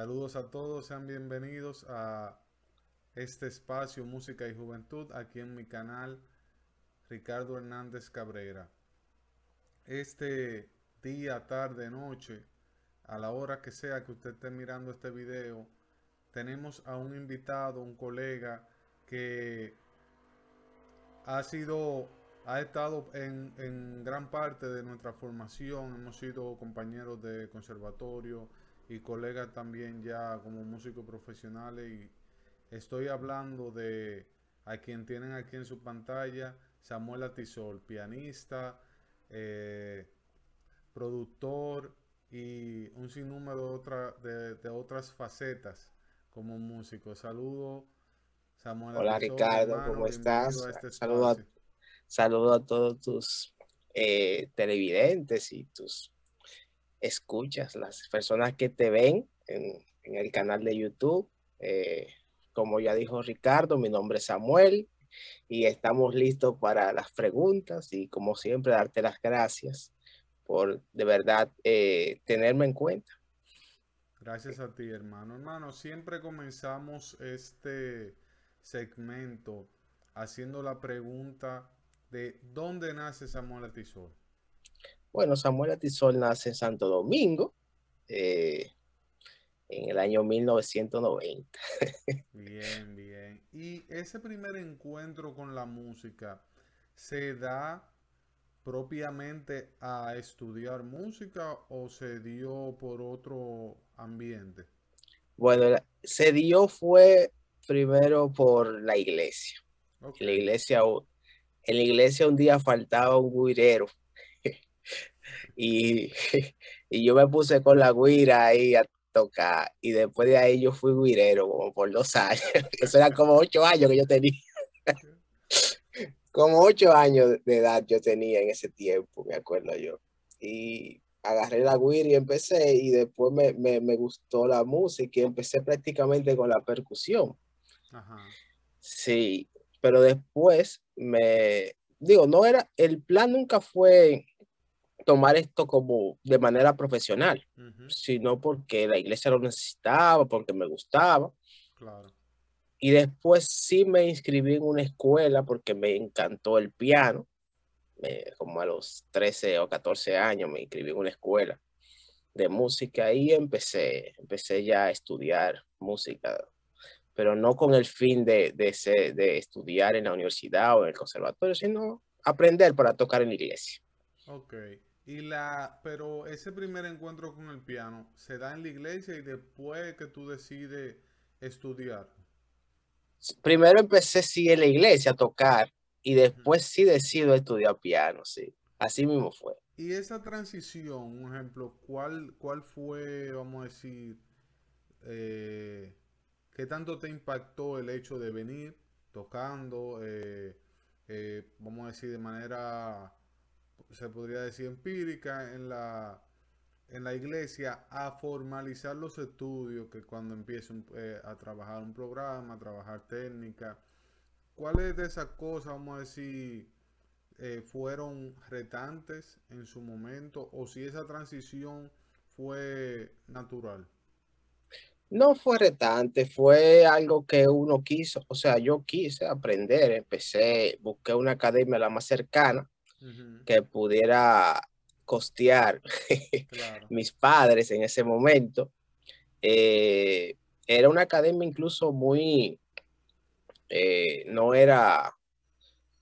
Saludos a todos, sean bienvenidos a este espacio Música y Juventud aquí en mi canal Ricardo Hernández Cabrera. Este día, tarde, noche, a la hora que sea que usted esté mirando este video, tenemos a un invitado, un colega que ha sido, ha estado en, en gran parte de nuestra formación, hemos sido compañeros de conservatorio, y colegas también ya como músicos profesionales y estoy hablando de a quien tienen aquí en su pantalla, Samuel Atisol, pianista, eh, productor y un sinnúmero de, otra, de, otras facetas como músico. Saludo, Samuel. Hola Ricardo, ¿cómo estás? Este saludo, a, todos tus eh, televidentes y tus escuchas, las personas que te ven en, el canal de YouTube. Eh, como ya dijo Ricardo, mi nombre es Samuel y estamos listos para las preguntas y como siempre darte las gracias por de verdad eh, tenerme en cuenta. Gracias a ti, hermano. Hermano, siempre comenzamos este segmento haciendo la pregunta de dónde nace Samuel Atisol. Bueno, Samuel Atizol nace en Santo Domingo eh, en el año 1990. bien, bien. Y ese primer encuentro con la música se da propiamente a estudiar música o se dio por otro ambiente? Bueno, se dio fue primero por la iglesia. En la iglesia, en la iglesia un día faltaba un guirero y, y yo me puse con la guira ahí a tocar. Y después de ahí yo fui guirero como por dos años. Eso era como ocho años que yo tenía. Como ocho años de edad yo tenía en ese tiempo, me acuerdo yo. Y agarré la guira y empecé. Y después me, gustó la música y empecé prácticamente con la percusión. Sí, pero después me, digo, no era, el plan nunca fue tomar esto como de manera profesional, sino porque la iglesia lo necesitaba, porque me gustaba. Claro. Y después sí me inscribí en una escuela porque me encantó el piano. Eh, como a los 13 o 14 años me inscribí en una escuela de música y empecé, empecé ya a estudiar música, pero no con el fin de, de, estudiar en la universidad o en el conservatorio, sino aprender para tocar en la iglesia. Okay. Y la, pero ese primer encuentro con el piano se da en la iglesia y después que tú decides estudiar. Primero empecé sí en la iglesia a tocar y después sí decido estudiar piano, sí. Así mismo fue. Y esa transición, un ejemplo, ¿cuál, cuál fue, vamos a decir, eh, qué tanto te impactó el hecho de venir tocando, eh, eh, vamos a decir, de manera se podría decir empírica en la, en la iglesia a formalizar los estudios que cuando empiecen eh, a trabajar un programa, a trabajar técnica. ¿Cuáles de esas cosas, vamos a decir, eh, fueron retantes en su momento o si esa transición fue natural? No fue retante, fue algo que uno quiso, o sea, yo quise aprender, empecé, busqué una academia la más cercana, que pudiera costear mis padres en ese momento. Eh, era una academia incluso muy, eh, no era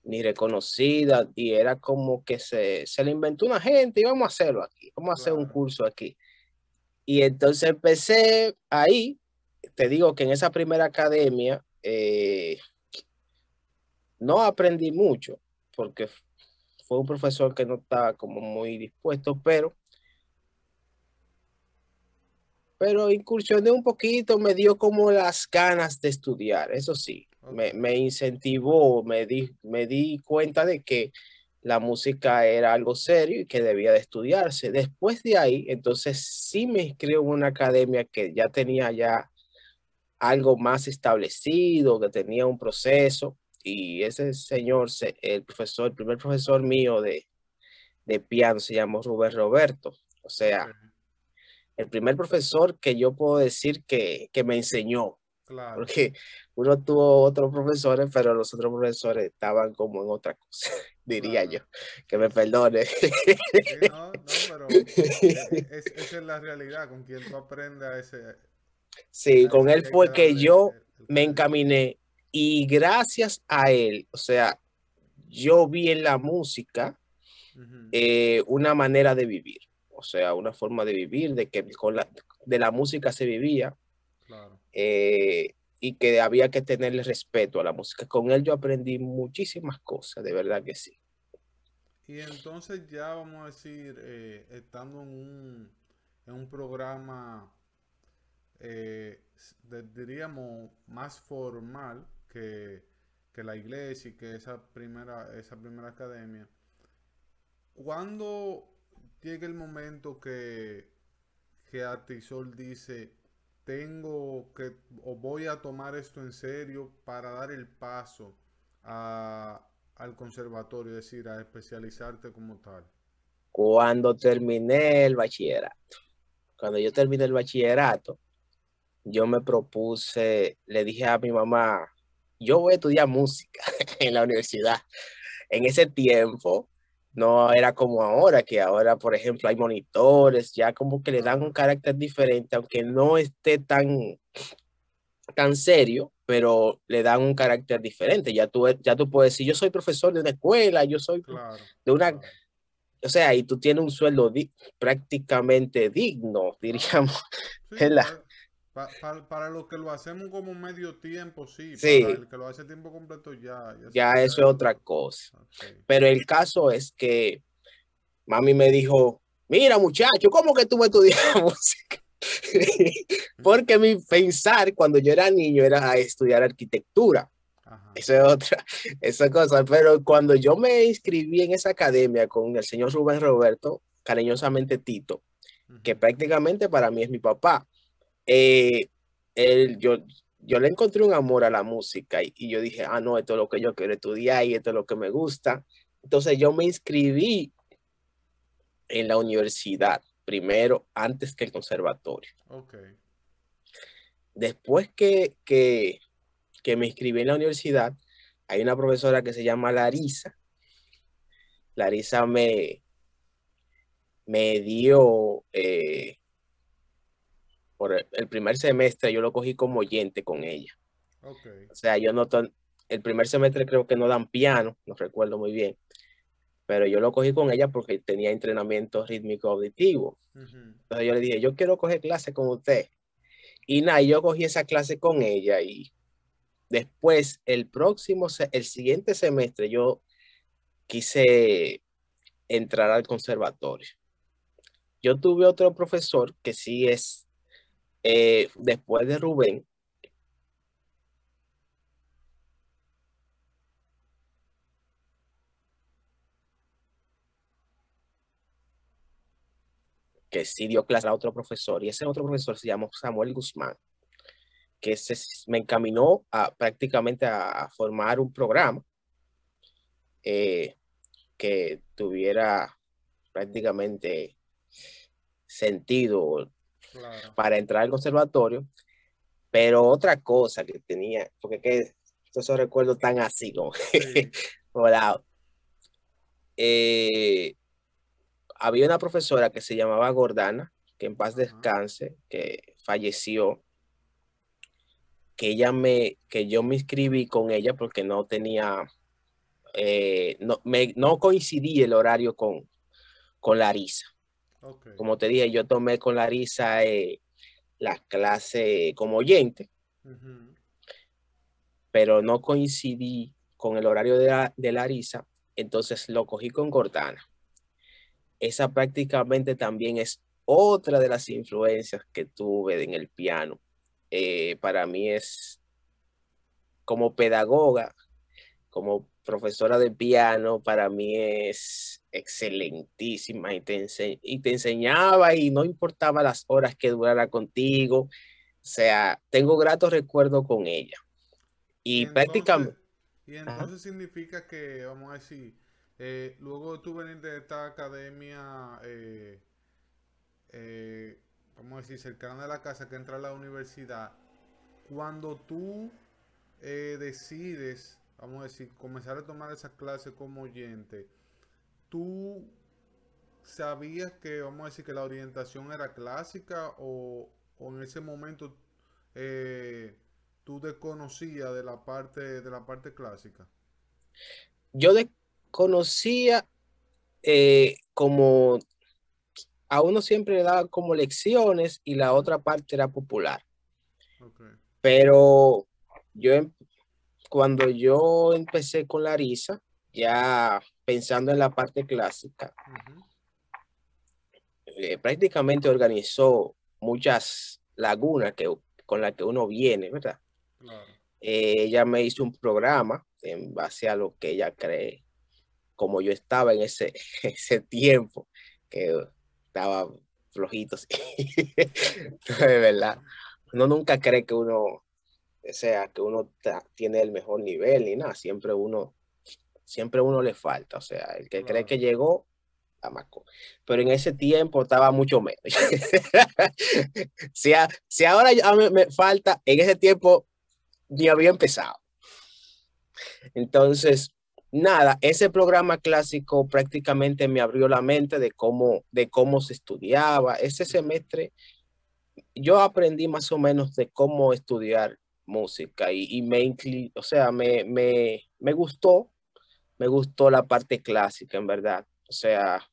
ni reconocida y era como que se, le inventó una gente y vamos a hacerlo aquí, vamos a hacer un curso aquí. Y entonces empecé ahí, te digo que en esa primera academia eh, no aprendí mucho porque fue un profesor que no estaba como muy dispuesto, pero pero incursioné un poquito, me dio como las ganas de estudiar, eso sí, me, me incentivó, me di, me di cuenta de que la música era algo serio y que debía de estudiarse. Después de ahí, entonces sí me inscribo en una academia que ya tenía ya algo más establecido, que tenía un proceso y ese señor, el profesor, el primer profesor mío de, de piano se llamó Rubén Roberto. O sea, el primer profesor que yo puedo decir que, que me enseñó. Claro. Porque uno tuvo otros profesores, pero los otros profesores estaban como en otra cosa, diría yo. Que me perdone. no, no, pero esa es la realidad, con quien tú aprendas Sí, con él fue que, yo me encaminé y gracias a él, o sea, yo vi en la música eh, una manera de vivir, o sea, una forma de vivir, de que con la, de la música se vivía eh, y que había que tenerle respeto a la música. Con él yo aprendí muchísimas cosas, de verdad que sí. Y entonces ya vamos a decir, eh, estando en un, en un programa, diríamos, más formal, que, la iglesia y que esa primera, esa primera academia. Cuando llega el momento que, que dice, tengo que o voy a tomar esto en serio para dar el paso al conservatorio, es decir, a especializarte como tal? Cuando terminé el bachillerato, cuando yo terminé el bachillerato, yo me propuse, le dije a mi mamá, yo voy a estudiar música en la universidad. En ese tiempo no era como ahora, que ahora, por ejemplo, hay monitores, ya como que le dan un carácter diferente, aunque no esté tan, tan serio, pero le dan un carácter diferente. Ya tú, ya tú puedes decir, yo soy profesor de una escuela, yo soy de una... O sea, y tú tienes un sueldo prácticamente digno, diríamos. en la para los que lo hacemos como medio tiempo, sí. sí. Para el que lo hace tiempo completo, ya. Ya, eso es otra cosa. Pero el caso es que mami me dijo, mira muchacho, ¿cómo que tú me estudias música? Porque mi pensar cuando yo era niño era a estudiar arquitectura. Eso es otra, esa cosa. Pero cuando yo me inscribí en esa academia con el señor Rubén Roberto, cariñosamente Tito, que prácticamente para mí es mi papá, eh, yo, yo le encontré un amor a la música y, yo dije, ah, no, esto es lo que yo quiero estudiar y esto es lo que me gusta. Entonces yo me inscribí en la universidad primero, antes que el conservatorio. Después que, que, me inscribí en la universidad, hay una profesora que se llama Larisa. Larisa me, me dio eh, por el primer semestre yo lo cogí como oyente con ella. O sea, yo no, el primer semestre creo que no dan piano, no recuerdo muy bien, pero yo lo cogí con ella porque tenía entrenamiento rítmico auditivo. Entonces yo le dije, yo quiero coger clase con usted. Y nada, yo cogí esa clase con ella y después el próximo, el siguiente semestre yo quise entrar al conservatorio. Yo tuve otro profesor que sí es eh, después de Rubén, que sí dio clase a otro profesor, y ese otro profesor se llamó Samuel Guzmán, que me encaminó a, prácticamente a, formar un programa eh, que tuviera prácticamente sentido para entrar al conservatorio. Pero otra cosa que tenía, porque que, esos recuerdos tan así, como eh, había una profesora que se llamaba Gordana, que en paz descanse, que falleció, que ella me, que yo me inscribí con ella porque no tenía, eh, no, no coincidí el horario con, con Larisa. Como te dije, yo tomé con Larisa eh, la clase como oyente, pero no coincidí con el horario de, la, de Larisa, entonces lo cogí con Cortana. Esa prácticamente también es otra de las influencias que tuve en el piano. Eh, para mí es como pedagoga, como profesora de piano, para mí es excelentísima y te, enseñaba y no importaba las horas que durara contigo. O sea, tengo gratos recuerdos con ella. Y, prácticamente... Y entonces significa que, vamos a decir, eh, luego tú venir de esta academia, eh, eh, vamos a decir, cercana a la casa que entra a la universidad, cuando tú decides, vamos a decir, comenzar a tomar esa clase como oyente, ¿Tú sabías que, vamos a decir, que la orientación era clásica o, en ese momento eh, tú desconocías de la parte de la parte clásica? Yo desconocía eh, como a uno siempre le daban como lecciones y la otra parte era popular. Pero yo em, cuando yo empecé con la risa, ya pensando en la parte clásica, eh, prácticamente organizó muchas lagunas que, con las que uno viene, ¿verdad? Eh, ella me hizo un programa en base a lo que ella cree, como yo estaba en ese, ese tiempo, que estaba flojito, de verdad. Uno nunca cree que uno, sea, que uno tiene el mejor nivel ni nada, siempre uno Siempre uno le falta, o sea, el que cree que llegó, a Pero en ese tiempo estaba mucho menos. si, si, ahora me, falta, en ese tiempo ni había empezado. Entonces, nada, ese programa clásico prácticamente me abrió la mente de cómo, de cómo se estudiaba. Ese semestre yo aprendí más o menos de cómo estudiar música y, y o sea, me, me, me, gustó me gustó la parte clásica, en verdad. O sea,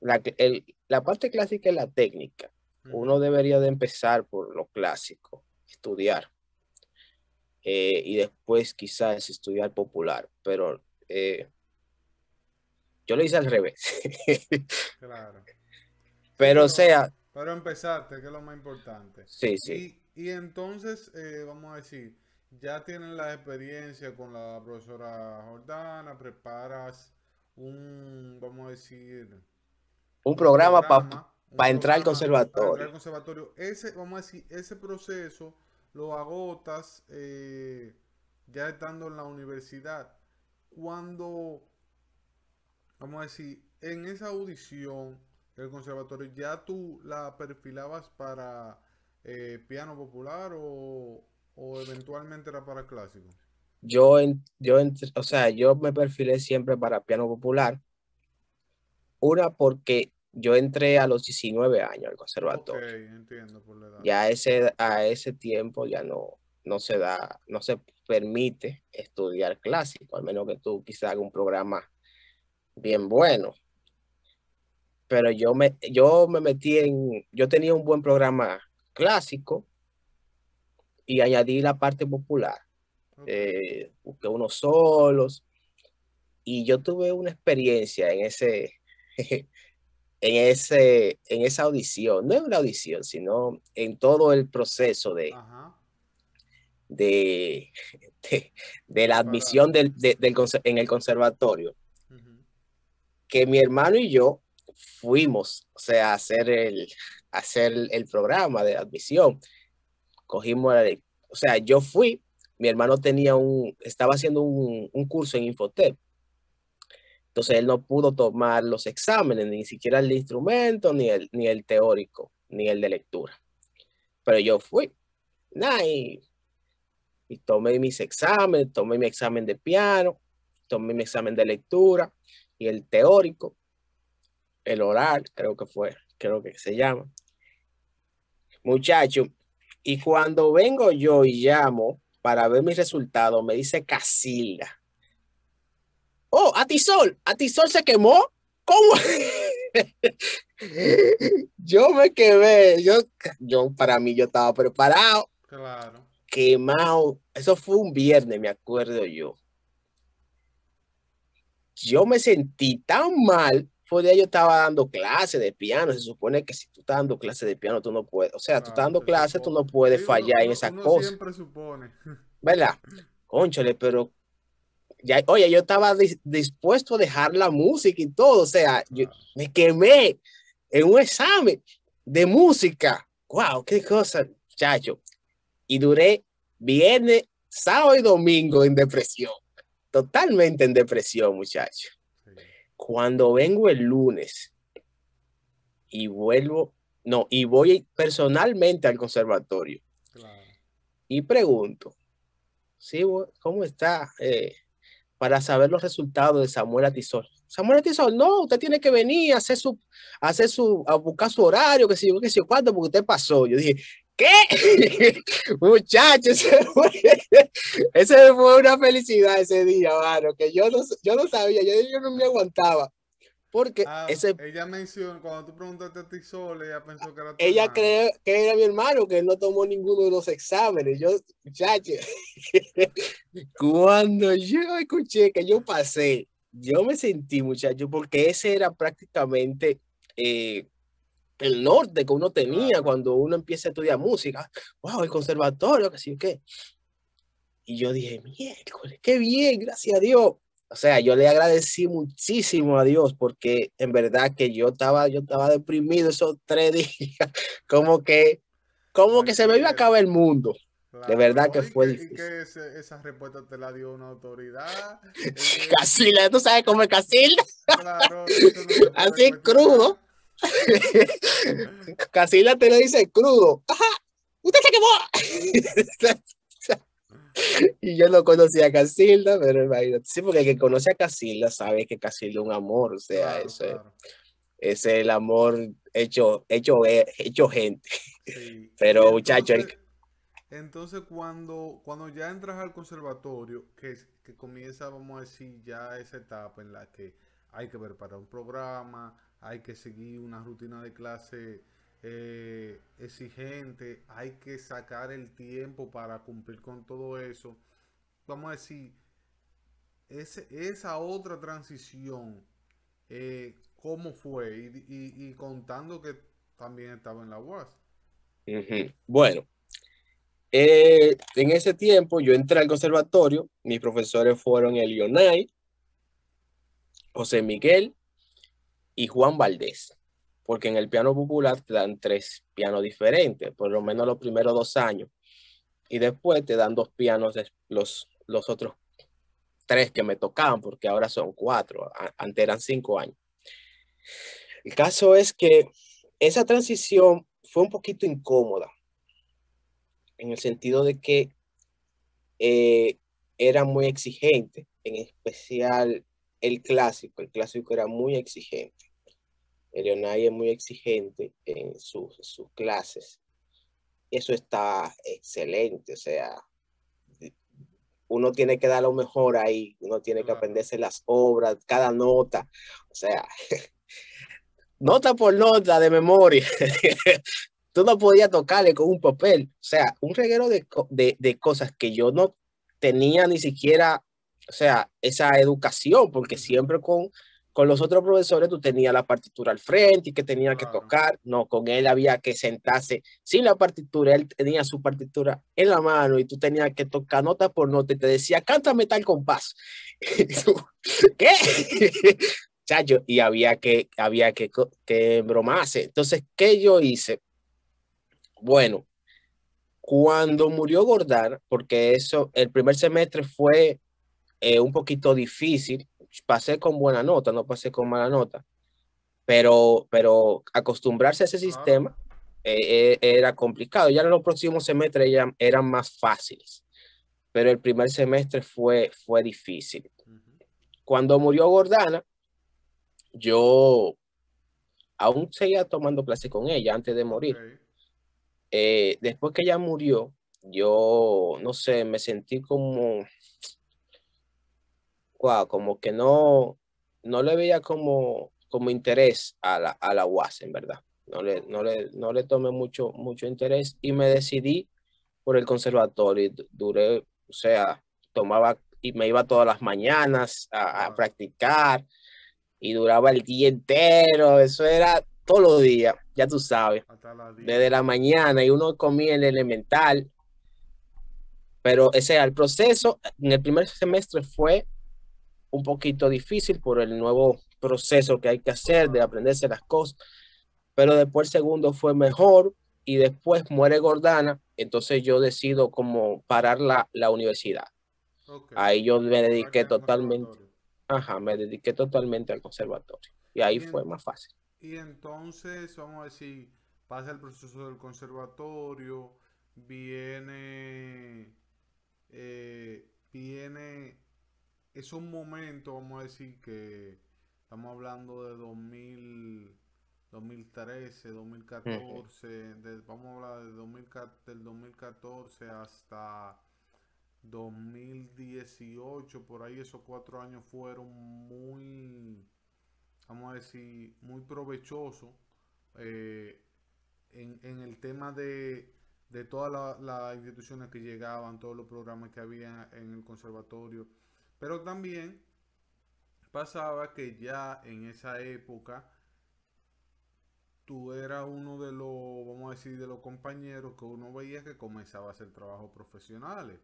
la, la parte clásica es la técnica. Uno debería de empezar por lo clásico, estudiar. Eh, y después quizás estudiar popular, pero eh, yo lo hice al revés. claro. Pero, o sea... Pero empezarte, que es lo más importante. Sí, sí. Y, entonces, eh, vamos a decir, ya tienen la experiencia con la profesora Jordana, preparas un, vamos a decir, un programa, para entrar al conservatorio. Entrar al conservatorio. Ese, vamos a decir, ese proceso lo agotas eh, ya estando en la universidad. Cuando, vamos a decir, en esa audición del conservatorio, ya tú la perfilabas para eh, piano popular o, o eventualmente era para clásico? Yo, yo, o sea, yo me perfilé siempre para piano popular. Una porque yo entré a los 19 años al conservatorio. Okay, entiendo por la edad. Ya a ese, a ese tiempo ya no, no se da, no se permite estudiar clásico, al menos que tú quizás hagas un programa bien bueno. Pero yo me, yo me metí en, yo tenía un buen programa clásico, y añadí la parte popular. Eh, busqué unos solos y yo tuve una experiencia en ese, en ese, en esa audición, no es una audición, sino en todo el proceso de, de, de, la admisión en el conservatorio, que mi hermano y yo fuimos, a hacer el, hacer el programa de admisión Cogimos o sea, yo fui, mi hermano tenía un, estaba haciendo un, curso en Infotep. Entonces él no pudo tomar los exámenes, ni siquiera el instrumento, ni el, ni el teórico, ni el de lectura. Pero yo fui. Nah, y, y tomé mis exámenes, tomé mi examen de piano, tomé mi examen de lectura y el teórico, el oral, creo que fue, creo que se llama. Muchacho, y cuando vengo yo y llamo para ver mi resultado, me dice Casilda. Oh, Atisol, Atisol se quemó. ¿Cómo? yo me quemé. Yo, yo, para mí, yo estaba preparado. Claro. Quemado. Eso fue un viernes, me acuerdo yo. Yo me sentí tan mal pues, yo estaba dando clase de piano. Se supone que si tú estás dando clase de piano, tú no puedes, o sea, tú estás ah, dando clases tú no puedes fallar en esas cosa Siempre supone. ¿Verdad? Conchale, pero ya, oye, yo estaba dispuesto a dejar la música y todo, o sea, yo me quemé en un examen de música. ¡Wow! ¡Qué cosa, chacho! Y duré viernes, sábado y domingo en depresión. Totalmente en depresión, muchacho. Cuando vengo el lunes y vuelvo, no, y voy personalmente al conservatorio y pregunto, ¿sí, ¿cómo está? Eh, para saber los resultados de Samuel Atizol. Samuel Atizol, no, usted tiene que venir a hacer su, hacer su, buscar su horario, que sé yo, que sé yo, porque usted pasó. Yo dije, ¿Qué? Muchachos, ese fue una felicidad ese día, mano, que yo no, yo no sabía, yo, yo no me aguantaba. Porque ah, ese... Ella mencionó, cuando tú preguntaste a ti ella pensó que era tu Ella cree que era mi hermano, que no tomó ninguno de los exámenes. Yo, muchachos... cuando yo escuché que yo pasé, yo me sentí, muchacho, porque ese era prácticamente eh, el norte que uno tenía cuando uno empieza a estudiar música. ¡Wow! El conservatorio, que sí, qué. Y yo dije, miércoles, qué bien, gracias a Dios. O sea, yo le agradecí muchísimo a Dios porque en verdad que yo estaba, yo estaba deprimido esos tres días, como que, como que se me iba a acabar el mundo. de verdad que fue difícil. Y que esa respuesta te la dio una autoridad. tú sabes cómo es Casilda. Así crudo. Casilda te lo dice crudo. ¡Ajá! ¡Usted se quemó! y yo no conocía a Casilda, pero imagínate. Sí, porque el que conoce a Casilda sabe que Casilda es un amor, o sea, Es, el amor hecho, hecho, eh, hecho gente. Pero entonces, Entonces, cuando, cuando ya entras al conservatorio, que comienza, vamos a decir, ya esa etapa en la que hay que preparar un programa, hay que seguir una rutina de clase eh, exigente, hay que sacar el tiempo para cumplir con todo eso. Vamos a decir, esa otra transición, eh, ¿cómo fue? Y, contando que también estaba en la UAS. Bueno, eh, en ese tiempo yo entré al conservatorio, mis profesores fueron Elionay, José Miguel y Juan Valdés, porque en el piano popular te dan tres pianos diferentes, por lo menos los primeros dos años, y después te dan dos pianos, los, los otros tres que me tocaban, porque ahora son cuatro, antes eran cinco años. El caso es que esa transición fue un poquito incómoda, en el sentido de que eh, era muy exigente, en especial el clásico, el clásico era muy exigente. Leonay es muy exigente en sus, clases. Eso está excelente, o sea, uno tiene que dar lo mejor ahí, uno tiene que aprenderse las obras, cada nota, o sea, nota por nota de memoria. Tú no podías tocarle con un papel, o sea, un reguero de, de, de cosas que yo no tenía ni siquiera o sea, esa educación, porque siempre con, con los otros profesores tú tenías la partitura al frente y que tenías que tocar, no, con él había que sentarse sin la partitura, él tenía su partitura en la mano y tú tenías que tocar nota por nota y te decía, cántame tal compás. ¿Qué? Chacho, y había que, había que, que bromarse. Entonces, ¿qué yo hice? Bueno, cuando murió Gordar, porque eso, el primer semestre fue eh, un poquito difícil. Pasé con buena nota, no pasé con mala nota, pero, pero acostumbrarse a ese sistema eh, eh, era complicado. Ya en los próximos semestres ya eran más fáciles, pero el primer semestre fue, fue difícil. Cuando murió Gordana, yo aún seguía tomando clase con ella antes de morir. después que ella murió, yo, no sé, me sentí como, como que no, no le veía como, como interés a la, a la UAS, en verdad. No le, no le, no le tomé mucho, mucho interés y me decidí por el conservatorio. Duré, o sea, tomaba y me iba todas las mañanas a, a practicar y duraba el día entero. Eso era todos los días, ya tú sabes. Desde la mañana y uno comía el elemental. Pero ese era el proceso. En el primer semestre fue un poquito difícil por el nuevo proceso que hay que hacer de aprenderse las cosas, pero después el segundo fue mejor y después muere Gordana, entonces yo decido como parar la, universidad. Ahí yo me dediqué totalmente, ajá, me dediqué totalmente al conservatorio y ahí fue más fácil. Y entonces, vamos a decir, pasa el proceso del conservatorio, viene, eh, viene es un momento, vamos a decir que estamos hablando de 2013, 2014, vamos a hablar de del 2014 hasta 2018, por ahí esos cuatro años fueron muy, vamos a decir, muy provechosos eh, en, el tema de, todas las instituciones que llegaban, todos los programas que había en el conservatorio pero también pasaba que ya en esa época tú eras uno de los, vamos a decir, de los compañeros que uno veía que comenzaba a hacer trabajos profesionales.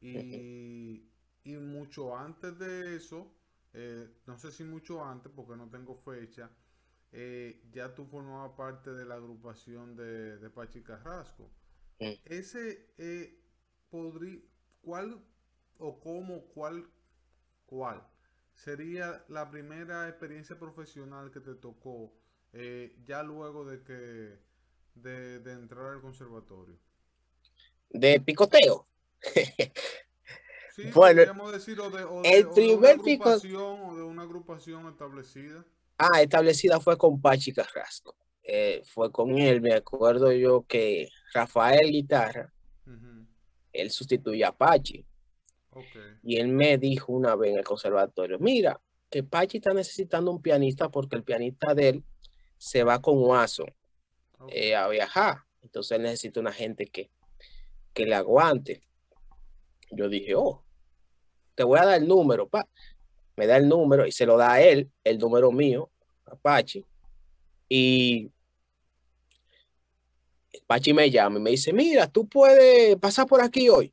Y, mucho antes de eso, eh, no sé si mucho antes porque no tengo fecha, eh, ya tú formabas parte de la agrupación de, de Pachi Carrasco. Ese, eh, podría, ¿cuál o cómo, cuál ¿Cuál? Sería la primera experiencia profesional que te tocó eh, ya luego de que de, entrar al conservatorio. De picoteo. bueno, de, el o de una de una agrupación establecida. Ah, establecida fue con Pachi Carrasco. Eh, fue con él, me acuerdo yo que Rafael Guitarra, él sustituye a Pachi. Y él me dijo una vez en el conservatorio, mira, que Pachi está necesitando un pianista porque el pianista de él se va con Huaso eh, a viajar. Entonces él necesita una gente que, que le aguante. Yo dije, oh, te voy a dar el número, pa. Me da el número y se lo da él, el número mío, a Pachi. Y Pachi me llama y me dice, mira, tú puedes pasar por aquí hoy.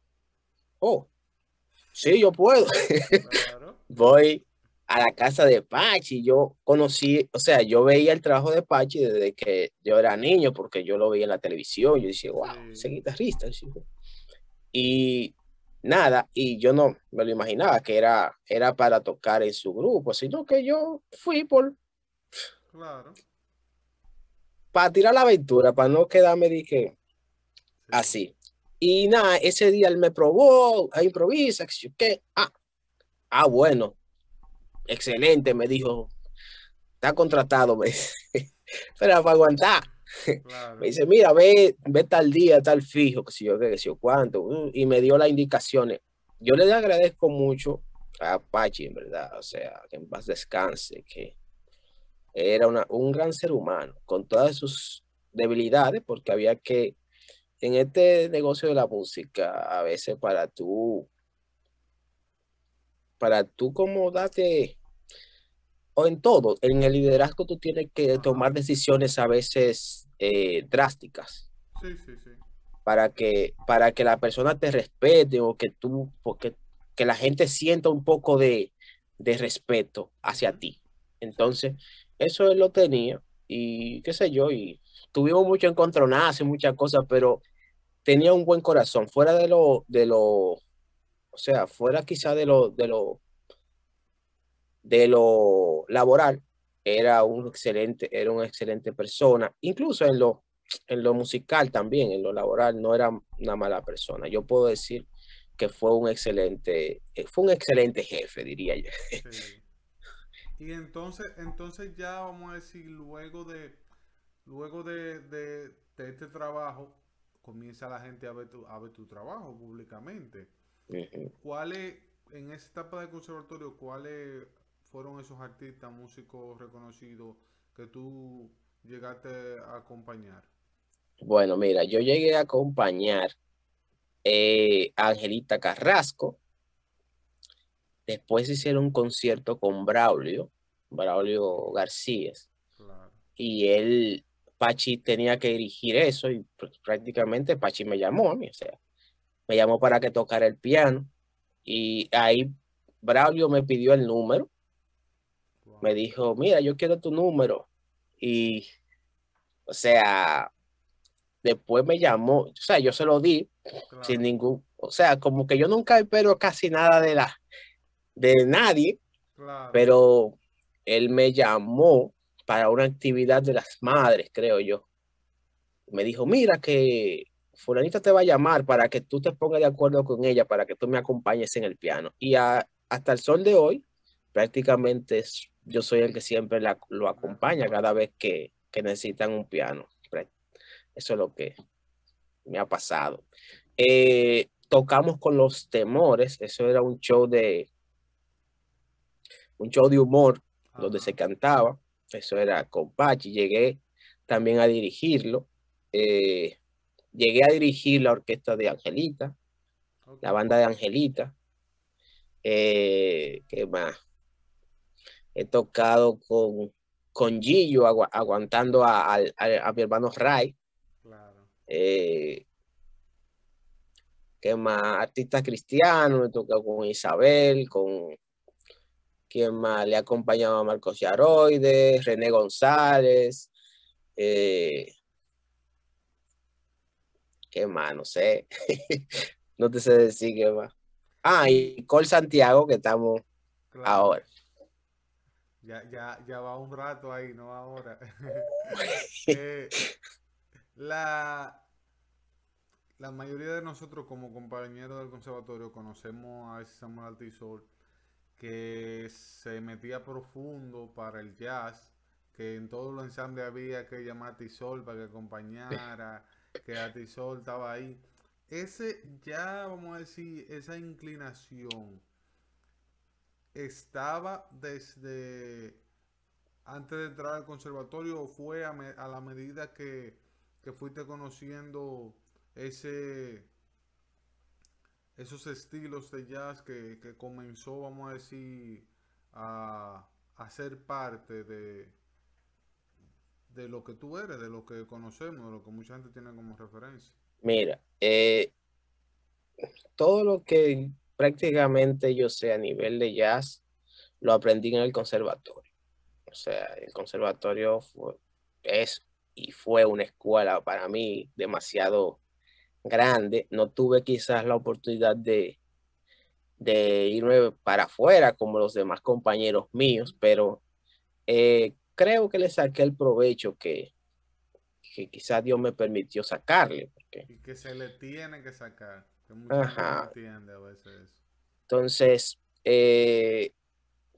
Oh, sí, yo puedo. Voy a la casa de Pachi, yo conocí, o sea, yo veía el trabajo de Pachi desde que yo era niño, porque yo lo veía en la televisión, yo decía, wow, ese guitarrista. Y nada, y yo no me lo imaginaba que era, era para tocar en su grupo, sino que yo fui por... Claro. Para tirar la aventura, para no quedarme, dije, así. Y nada, ese día él me probó, improvisa, ¿qué? Ah, ah, bueno, excelente, me dijo, está contratado, me pero para aguantar. Me dice, mira, ve, ve tal día, tal fijo, que si yo, que si yo cuánto, mm, y me dio las indicaciones. Yo le agradezco mucho a Apache, en verdad, o sea, que en paz descanse, que era un gran ser humano, con todas sus debilidades, porque había que en este negocio de la música, a veces para tú, para tú como date, o en todo, en el liderazgo tú tienes que tomar decisiones a veces eh, drásticas. Sí, sí, sí. Para que, para que la persona te respete o que tú, que la gente sienta un poco de, respeto hacia ti. Entonces, eso él lo tenía y qué sé yo, y tuvimos mucho encontronazo y muchas cosas, pero tenía un buen corazón, fuera de lo, de lo, o sea, fuera quizá de lo, de lo, de lo laboral, era un excelente, era una excelente persona, incluso en lo, en lo musical también, en lo laboral, no era una mala persona. Yo puedo decir que fue un excelente, eh, fue un excelente jefe, diría yo. Y entonces, entonces ya vamos a decir, luego de Luego de, este trabajo, comienza la gente a ver tu, a ver tu trabajo públicamente. ¿Cuáles, en esa etapa del conservatorio, cuáles fueron esos artistas, músicos reconocidos que tú llegaste a acompañar? Bueno, mira, yo llegué a acompañar eh, a Angelita Carrasco. Después hicieron un concierto con Braulio, Braulio García. Y él Pachi tenía que dirigir eso y pues, prácticamente Pachi me llamó a mí, o sea, me llamó para que tocara el piano y ahí Braulio me pidió el número, me dijo, mira, yo quiero tu número y, o sea, después me llamó, o sea, yo se lo di sin ningún, o sea, como que yo nunca espero casi nada de la, de nadie, pero él me llamó para una actividad de las madres, creo yo. Me dijo, mira que fulanita te va a llamar para que tú te pongas de acuerdo con ella, para que tú me acompañes en el piano. Y hasta el sol de hoy, prácticamente yo soy el que siempre lo acompaña cada vez que, necesitan un piano. Eso es lo que me ha pasado. Eh, tocamos con los temores, eso era un show de un show de humor donde se cantaba eso era con Pachi. llegué también a dirigirlo, eh, llegué a dirigir la orquesta de Angelita, la banda de Angelita, eh, ¿qué más? He tocado con, con Gillo, aguantando a, mi hermano Ray. Eh, ¿Qué más? Artistas cristianos, he tocado con Isabel, con ¿Quién más? Le ha acompañado a Marcos Yaroides, René González. Eh, ¿Qué más? No sé. no te sé decir qué más. Ah, y Col Santiago, que estamos ahora. Ya, va un rato ahí, no ahora. Eh, la, la mayoría de nosotros como compañeros del conservatorio conocemos a Samuel Altizor que se metía profundo para el jazz, que en todos los ensambles había que llamar a Tisol para que acompañara, que a Tisol estaba ahí. Ese, ya vamos a decir, esa inclinación estaba desde antes de entrar al conservatorio o fue a, a la medida que, que fuiste conociendo ese esos estilos de jazz que, comenzó, vamos a decir, a, ser parte de, de lo que tú eres, de lo que conocemos, de lo que mucha gente tiene como referencia? Mira, eh, todo lo que prácticamente yo sé a nivel de jazz, lo aprendí en el conservatorio. O sea, el conservatorio fue, es y fue una escuela para mí demasiado grande, no tuve quizás la oportunidad de, de irme para afuera como los demás compañeros míos, pero eh, creo que le saqué el provecho que, quizás Dios me permitió sacarle. Y que se le tiene que sacar. Ajá. Entonces, eh,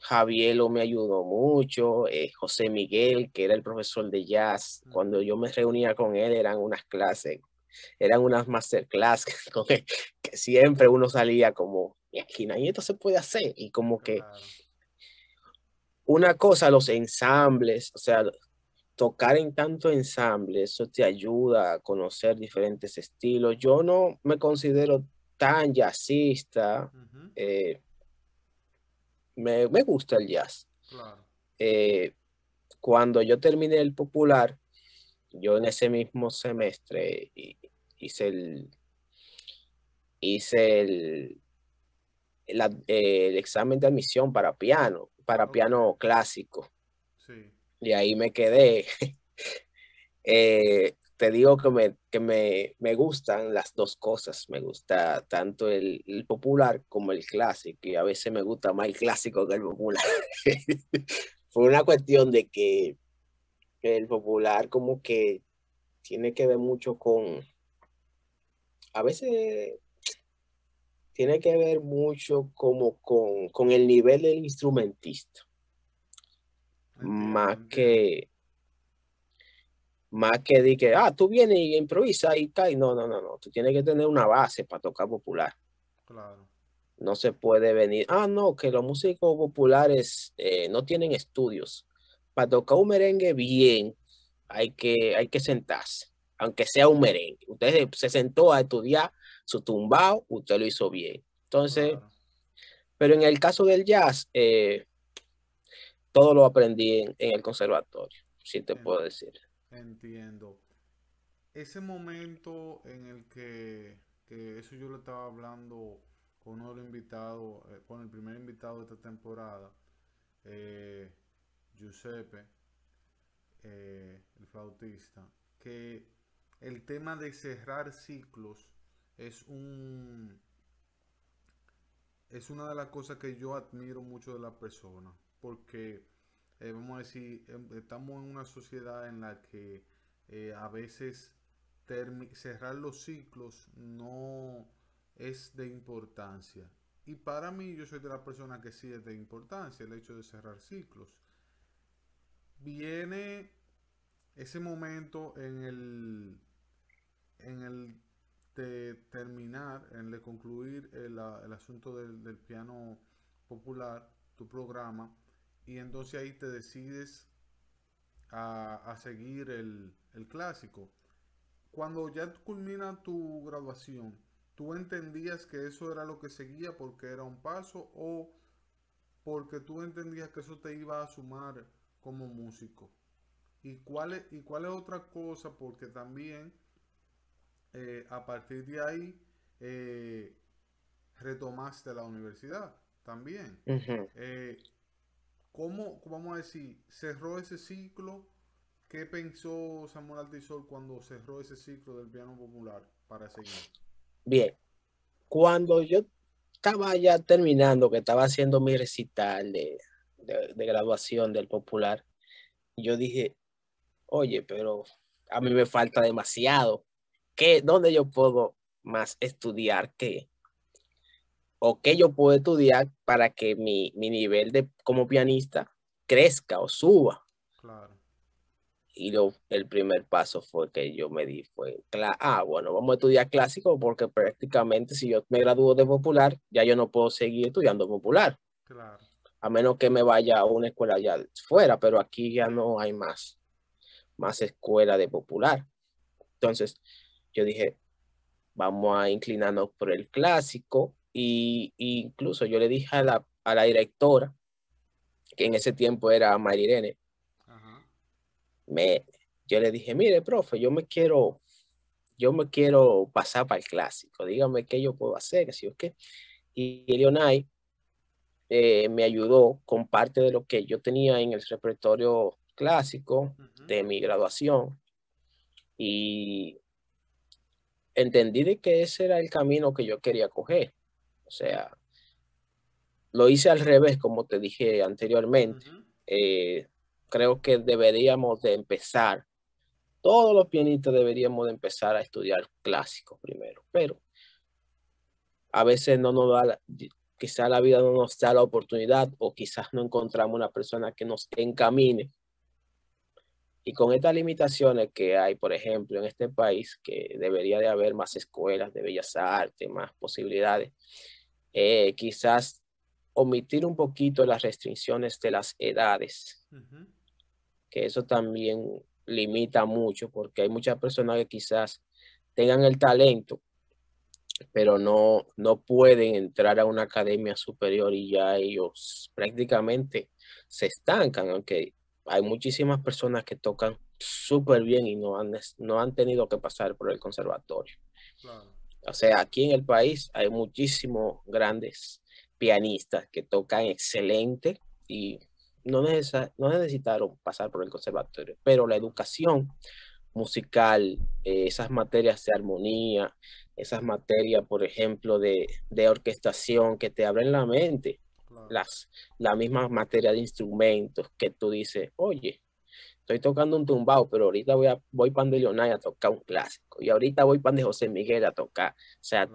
Javier lo me ayudó mucho, eh, José Miguel, que era el profesor de jazz, cuando yo me reunía con él eran unas clases eran unas masterclass que, siempre uno salía como, Imagina, y esto se puede hacer. Y como que una cosa, los ensambles, o sea, tocar en tanto ensamble, eso te ayuda a conocer diferentes estilos. Yo no me considero tan jazzista, eh, me, gusta el jazz. Eh, cuando yo terminé el popular, yo en ese mismo semestre hice el, hice el, el, examen de admisión para piano, para piano clásico. Y ahí me quedé. Eh, te digo que, me, que me, gustan las dos cosas. Me gusta tanto el, popular como el clásico. Y a veces me gusta más el clásico que el popular. Fue una cuestión de que, el popular como que tiene que ver mucho con, a veces tiene que ver mucho como con, el nivel del instrumentista. Más que más que que, ah, tú vienes y improvisas y cae No, no, no, no. Tú tienes que tener una base para tocar popular. No se puede venir, ah, no, que los músicos populares eh, no tienen estudios. Para tocar un merengue bien, hay que, hay que sentarse aunque sea un merengue. Usted se sentó a estudiar su tumbao, usted lo hizo bien. Entonces, pero en el caso del jazz, eh, todo lo aprendí en, el conservatorio, si te puedo decir. Entiendo. Ese momento en el que, eso yo lo estaba hablando con uno de los invitados, eh, con el primer invitado de esta temporada, eh, Giuseppe, el flautista, que el tema de cerrar ciclos es un es una de las cosas que yo admiro mucho de la persona porque eh, vamos a decir em, estamos en una sociedad en la que eh, a veces cerrar los ciclos no es de importancia y para mí yo soy de la persona que sí es de importancia el hecho de cerrar ciclos viene ese momento en el en el terminar, en el concluir el, asunto del, piano popular, tu programa, y entonces ahí te decides a, seguir el, clásico. Cuando ya culmina tu graduación, ¿tú entendías que eso era lo que seguía porque era un paso o porque tú entendías que eso te iba a sumar como músico? ¿Y cuál y cuál es otra cosa? Porque también eh, a partir de ahí eh, retomaste la universidad también. Eh, ¿Cómo, vamos a decir, cerró ese ciclo? ¿Qué pensó Samuel Altisol cuando cerró ese ciclo del piano popular para seguir? Bien, cuando yo estaba ya terminando, que estaba haciendo mi recital de, de graduación del popular, yo dije, oye, pero a mí me falta demasiado ¿dónde yo puedo más estudiar qué? ¿O qué yo puedo estudiar para que mi, mi nivel de, como pianista crezca o suba? Y lo, el primer paso fue que yo me di, fue, ah, bueno, vamos a estudiar clásico porque prácticamente si yo me gradúo de popular, ya yo no puedo seguir estudiando popular. A menos que me vaya a una escuela ya fuera, pero aquí ya no hay más, más escuela de popular. Entonces, yo dije, vamos a inclinarnos por el clásico. Y, incluso yo le dije a la, directora, que en ese tiempo era Marirene, Me, yo le dije, mire, profe, yo me quiero, yo me quiero pasar para el clásico, dígame qué yo puedo hacer, así o qué. Y, Leonay eh, me ayudó con parte de lo que yo tenía en el repertorio clásico de mi graduación. Y entendí de que ese era el camino que yo quería coger. O sea, lo hice al revés, como te dije anteriormente. Eh, creo que deberíamos de empezar, todos los pianistas deberíamos de empezar a estudiar clásicos primero, pero a veces no nos da, quizá la vida no nos da la oportunidad o quizás no encontramos una persona que nos encamine y con estas limitaciones que hay, por ejemplo, en este país, que debería de haber más escuelas de bellas artes, más posibilidades, eh, quizás omitir un poquito las restricciones de las edades, que eso también limita mucho, porque hay muchas personas que quizás tengan el talento, pero no, no pueden entrar a una academia superior y ya ellos prácticamente se estancan, aunque hay muchísimas personas que tocan súper bien y no han, no han tenido que pasar por el conservatorio. O sea, aquí en el país hay muchísimos grandes pianistas que tocan excelente y no, no necesitaron pasar por el conservatorio, pero la educación musical, eh, esas materias de armonía, esas materias, por ejemplo, de, de orquestación que te abren la mente las, la misma materia de instrumentos que tú dices, oye, estoy tocando un tumbao, pero ahorita voy, a, voy pan de a tocar un clásico y ahorita voy pan de José Miguel a tocar. O sea,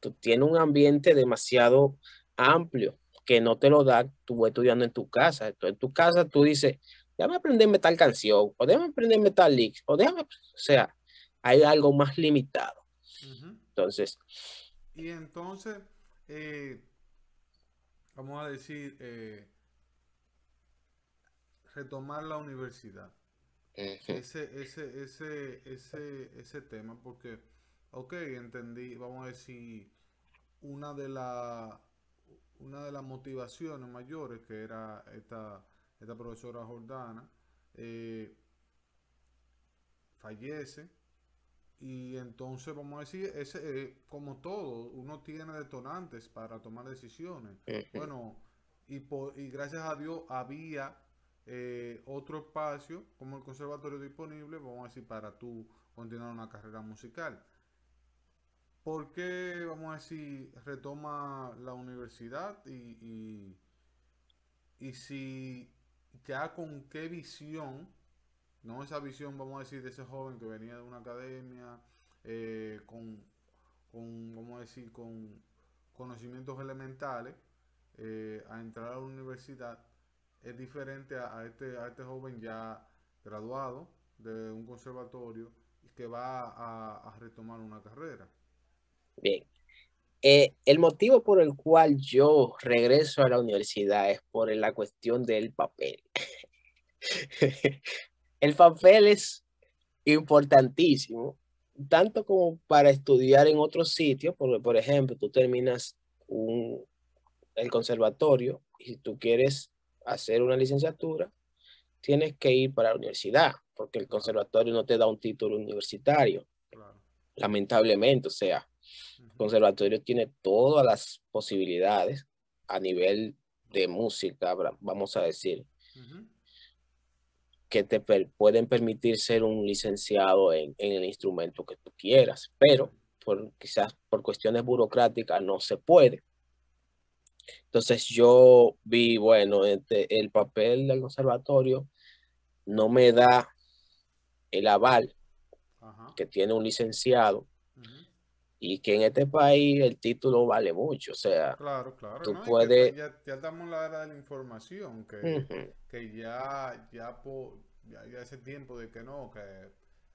tú, tienes un ambiente demasiado amplio que no te lo da tú estudiando en tu casa. en tu casa tú dices, déjame aprender metal canción, o déjame aprender metal o déjame, o sea, hay algo más limitado. Entonces. Y entonces, eh, vamos a decir, eh, retomar la universidad. Ese, ese, ese, ese, ese tema, porque, ok, entendí, vamos a decir, una de, la, una de las motivaciones mayores que era esta, profesora Jordana, eh, fallece, y entonces, vamos a decir, ese, eh, como todo, uno tiene detonantes para tomar decisiones. Bueno, y, gracias a Dios había eh, otro espacio como el conservatorio disponible, vamos a decir, para tú continuar una carrera musical. ¿Por qué, vamos a decir, retoma la universidad y si ya con qué visión no esa visión, vamos a decir, de ese joven que venía de una academia, eh, con, vamos a decir, con conocimientos elementales, eh, a entrar a la universidad, es diferente a, este, este, joven ya graduado de un conservatorio y que va a, retomar una carrera. Bien. Eh, el motivo por el cual yo regreso a la universidad es por la cuestión del papel. el papel es importantísimo, tanto como para estudiar en otro sitio, porque por ejemplo, tú terminas el conservatorio y tú quieres hacer una licenciatura, tienes que ir para la universidad, porque el conservatorio no te da un título universitario, lamentablemente, o sea, el conservatorio tiene todas las posibilidades a nivel de música, vamos a decir que te pueden permitir ser un licenciado en, el instrumento que tú quieras, pero quizás por cuestiones burocráticas no se puede. Entonces yo vi, bueno, este, el papel del observatorio no me da el aval que tiene un licenciado y que en este país el título vale mucho, o sea, claro, claro, tú puedes... Ya, ya, estamos en la era de la información, que, que ya, ya, po, ya, tiempo de que no, que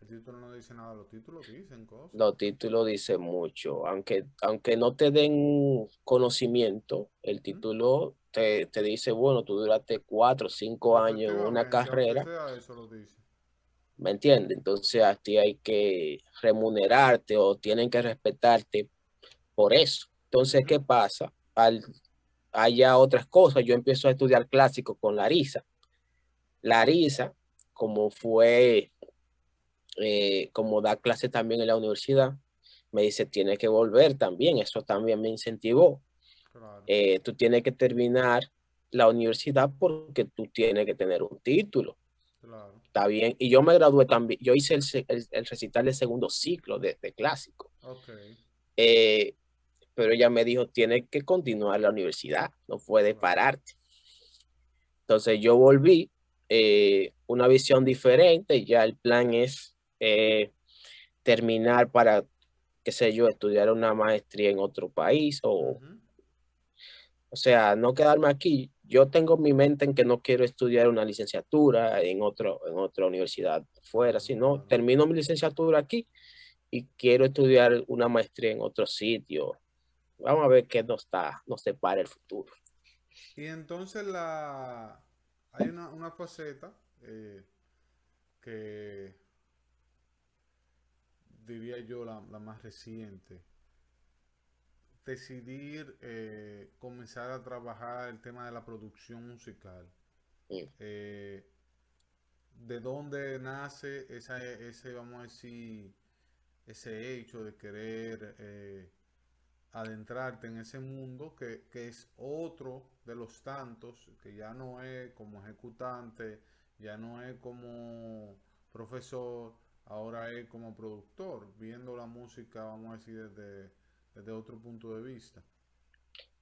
el título no dice nada, los títulos dicen cosas. Los títulos dicen mucho, aunque, aunque no te den conocimiento, el título te, te, dice, bueno, tú duraste cuatro o cinco años en una carrera. eso lo dice. ¿me entiendes? Entonces a ti hay que remunerarte o tienen que respetarte por eso. Entonces, ¿qué pasa? Al haya otras cosas, yo empiezo a estudiar clásico con Larisa. Larisa, como fue, eh, como da clase también en la universidad, me dice, tienes que volver también, eso también me incentivó. Eh, tú tienes que terminar la universidad porque tú tienes que tener un título. Está bien. Y yo me gradué también. Yo hice el, el, recital del segundo ciclo de, clásico. Eh, pero ella me dijo, tienes que continuar la universidad, no puedes pararte. Entonces yo volví, eh, una visión diferente, ya el plan es eh, terminar para, qué sé yo, estudiar una maestría en otro país o... O sea, no quedarme aquí yo tengo mi mente en que no quiero estudiar una licenciatura en, otro, en otra universidad fuera, sino termino mi licenciatura aquí y quiero estudiar una maestría en otro sitio. Vamos a ver qué nos, está, depara el futuro. Y entonces la, hay una, una faceta eh, que diría yo la más reciente decidir eh, comenzar a trabajar el tema de la producción musical. Eh, ¿De dónde nace esa, ese, vamos a decir, ese hecho de querer eh, adentrarte en ese mundo que, que, es otro de los tantos, que ya no es como ejecutante, ya no es como profesor, ahora es como productor, viendo la música, vamos a decir, desde desde otro punto de vista.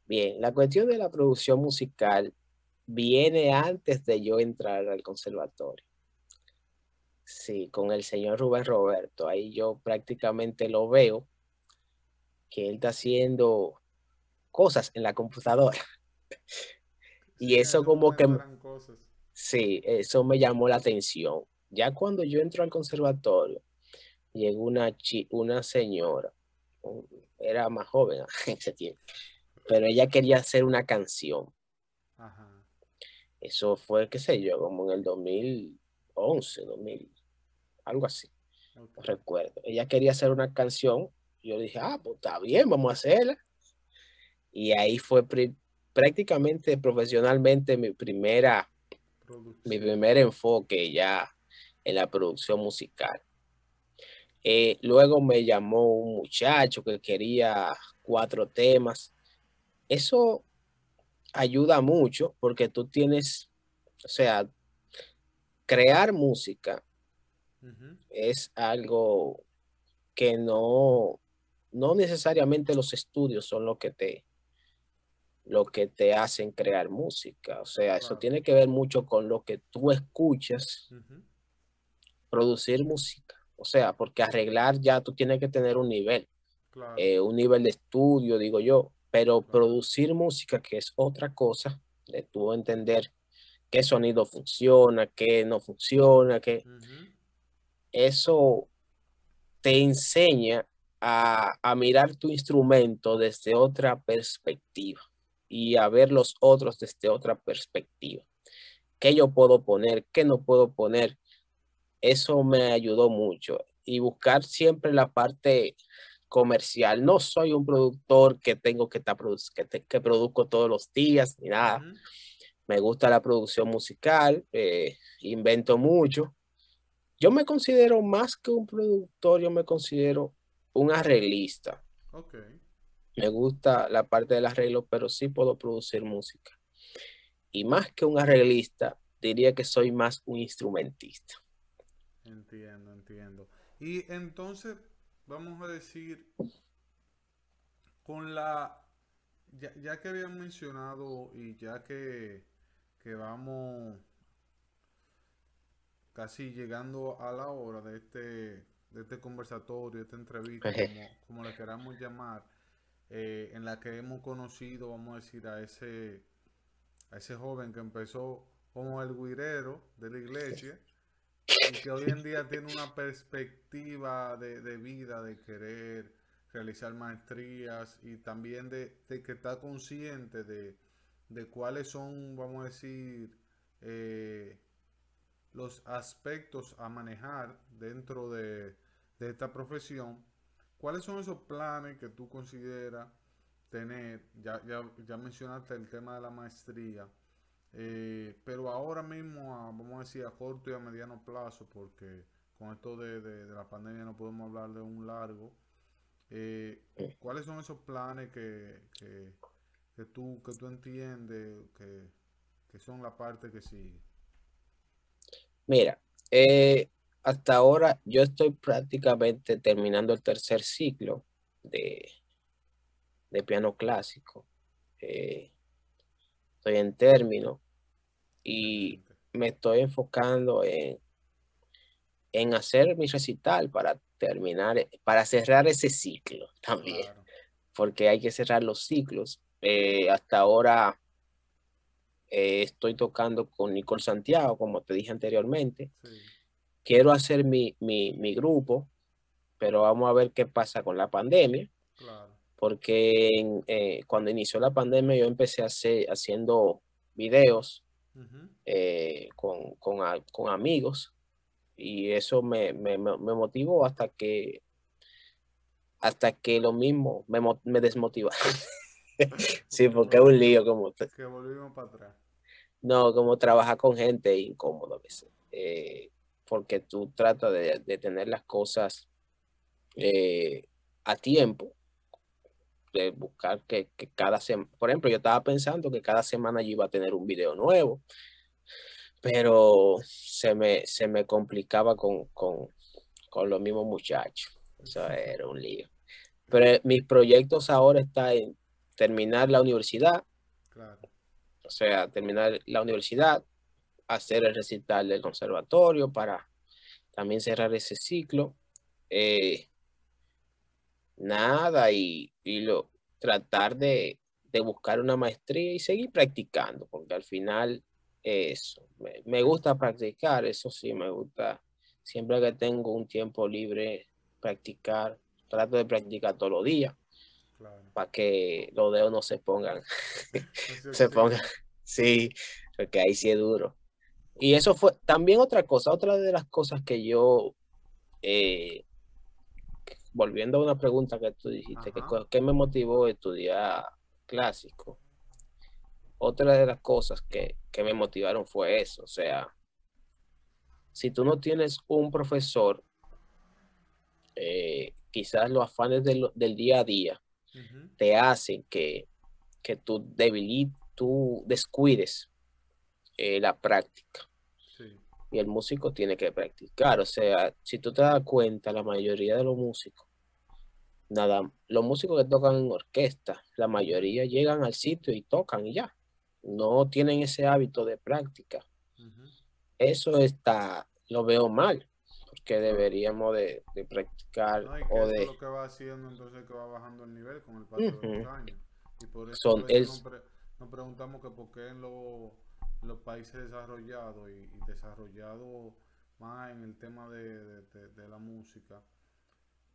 Bien, la cuestión de la producción musical viene antes de yo entrar al conservatorio. Sí, con el señor Rubén Roberto. Ahí yo prácticamente lo veo, que él está haciendo cosas en la computadora. y eso como que... Sí, eso me llamó la atención. Ya cuando yo entro al conservatorio, llegó una, una señora era más joven ese pero ella quería hacer una canción. Eso fue, qué sé yo, como en el 2011, 2000, algo así. recuerdo. Ella quería hacer una canción. Yo dije, ah, pues está bien, vamos a hacerla. Y ahí fue prácticamente profesionalmente mi primera, mi primer enfoque ya en la producción musical. Eh, luego me llamó un muchacho que quería cuatro temas. Eso ayuda mucho porque tú tienes, o sea, crear música es algo que no, no necesariamente los estudios son lo que te lo que te hacen crear música. O sea, eso tiene que ver mucho con lo que tú escuchas, producir música. O sea, porque arreglar ya tú tienes que tener un nivel, eh, un nivel de estudio, digo yo, pero producir música, que es otra cosa, de tú entender qué sonido funciona, qué no funciona, qué... Eso te enseña a, mirar tu instrumento desde otra perspectiva y a ver los otros desde otra perspectiva. ¿Qué yo puedo poner? ¿Qué no puedo poner? eso me ayudó mucho y buscar siempre la parte comercial. No soy un productor que tengo que, que, que produzco todos los días ni nada. Me gusta la producción musical, eh, invento mucho. Yo me considero más que un productor, yo me considero un arreglista. Me gusta la parte del arreglo, pero sí puedo producir música. Y más que un arreglista, diría que soy más un instrumentista. Entiendo, entiendo. Y entonces, vamos a decir, con la, ya, que habíamos mencionado y ya que, que vamos casi llegando a la hora de este, de este conversatorio, esta entrevista, como, la queramos llamar, eh, en la que hemos conocido, vamos a decir, a ese, a ese joven que empezó como el guirero de la iglesia y que hoy en día tiene una perspectiva de, vida, de querer realizar maestrías y también de, que está consciente de, cuáles son, vamos a decir, eh, los aspectos a manejar dentro de, esta profesión, ¿cuáles son esos planes que tú consideras tener? ya mencionaste el tema de la maestría. Eh, pero ahora mismo, vamos a decir, a corto y a mediano plazo, porque con esto de, la pandemia no podemos hablar de un largo, eh, ¿cuáles son esos planes que, que, tú, que tú entiendes que, son la parte que sigue? Mira, eh, hasta ahora yo estoy prácticamente terminando el tercer ciclo de, de piano clásico estoy en término y me estoy enfocando en, hacer mi recital para terminar, para cerrar ese ciclo también, porque hay que cerrar los ciclos. Eh, hasta ahora eh, estoy tocando con Nicole Santiago, como te dije anteriormente. Quiero hacer mi, mi, grupo, pero vamos a ver qué pasa con la pandemia. Claro porque eh, cuando inició la pandemia yo empecé a hacer, haciendo videos eh, con, amigos y eso me, motivó hasta que hasta que lo mismo me, me desmotiva. sí, porque es un lío como... Que volvimos para atrás. No, como trabajar con gente incómodo a veces, eh, porque tú tratas de, de, tener las cosas a tiempo, de buscar que, que cada semana, por ejemplo, yo estaba pensando que cada semana yo iba a tener un video nuevo, pero se me, se me complicaba con, con, con los mismos muchachos. sea, era un lío. Pero eh, mis proyectos ahora están en terminar la universidad, claro. o sea, terminar la universidad, hacer el recital del conservatorio para también cerrar ese ciclo. Eh, nada y, lo, tratar de, buscar una maestría y seguir practicando, porque al final eso, me, gusta practicar, eso sí, me gusta, siempre que tengo un tiempo libre, practicar, trato de practicar todos los días, claro. para que los dedos no se pongan, se pongan, sí, porque ahí sí es duro. Y eso fue también otra cosa, otra de las cosas que yo eh, volviendo a una pregunta que tú dijiste, ¿Qué me motivó a estudiar clásico, otra de las cosas que, me motivaron fue eso, o sea, si tú no tienes un profesor, eh, quizás los afanes del, día a día te hacen que, tú debilites, tú descuides eh, la práctica. Y el músico tiene que practicar. O sea, si tú te das cuenta, la mayoría de los músicos nada, los músicos que tocan en orquesta, la mayoría llegan al sitio y tocan y ya. No tienen ese hábito de práctica. Eso está, lo veo mal, porque deberíamos de, practicar o de... Eso es lo que va haciendo entonces que va bajando el nivel con el paso de los nos, preguntamos que por qué en los países desarrollados y, desarrollados más en el tema de, de la música,